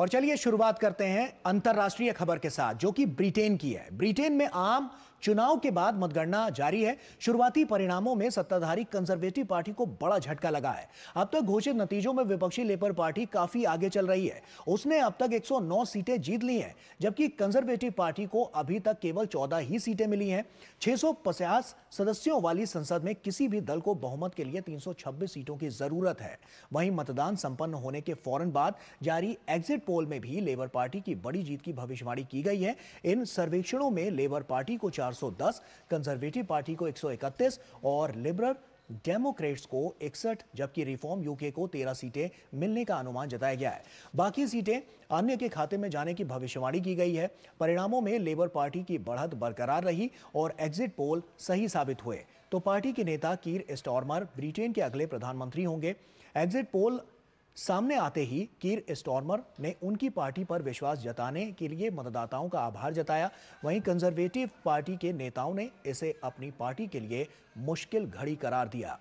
और चलिए शुरुआत करते हैं अंतर्राष्ट्रीय खबर के साथ जो कि ब्रिटेन की है ब्रिटेन में आम चुनाव के बाद मतगणना जारी है शुरुआती परिणामों में सत्ताधारी कंजर्वेटिव पार्टी को बड़ा झटका लगा है अब तक घोषित नतीजों में विपक्षी लेबर पार्टी काफी आगे चल रही है उसने अब तक 109 सीटें जीत ली हैं जबकि कंजर्वेटिव पार्टी को अभी तक केवल 14 ही सीटें मिली हैं छह सदस्यों वाली संसद में किसी भी दल को बहुमत के लिए तीन सीटों की जरूरत है वहीं मतदान संपन्न होने के फौरन बाद जारी एग्जिट पोल में भी लेबर पार्टी की बड़ी जीत की भविष्यवाणी की गई है इन सर्वेक्षणों में लेबर पार्टी को चार 410 कंजर्वेटिव पार्टी को 131 और लिबरल डेमोक्रेट्स को इकसठ जबकि रिफॉर्म यूके को 13 सीटें मिलने का अनुमान जताया गया है बाकी सीटें अन्य के खाते में जाने की भविष्यवाणी की गई है परिणामों में लेबर पार्टी की बढ़त बरकरार रही और एग्जिट पोल सही साबित हुए तो पार्टी के नेता कीर स्टॉर्मर ब्रिटेन के अगले प्रधानमंत्री होंगे एग्जिट पोल सामने आते ही कीर स्टॉर्मर ने उनकी पार्टी पर विश्वास जताने के लिए मतदाताओं का आभार जताया वहीं कंजर्वेटिव पार्टी के नेताओं ने इसे अपनी पार्टी के लिए मुश्किल घड़ी करार दिया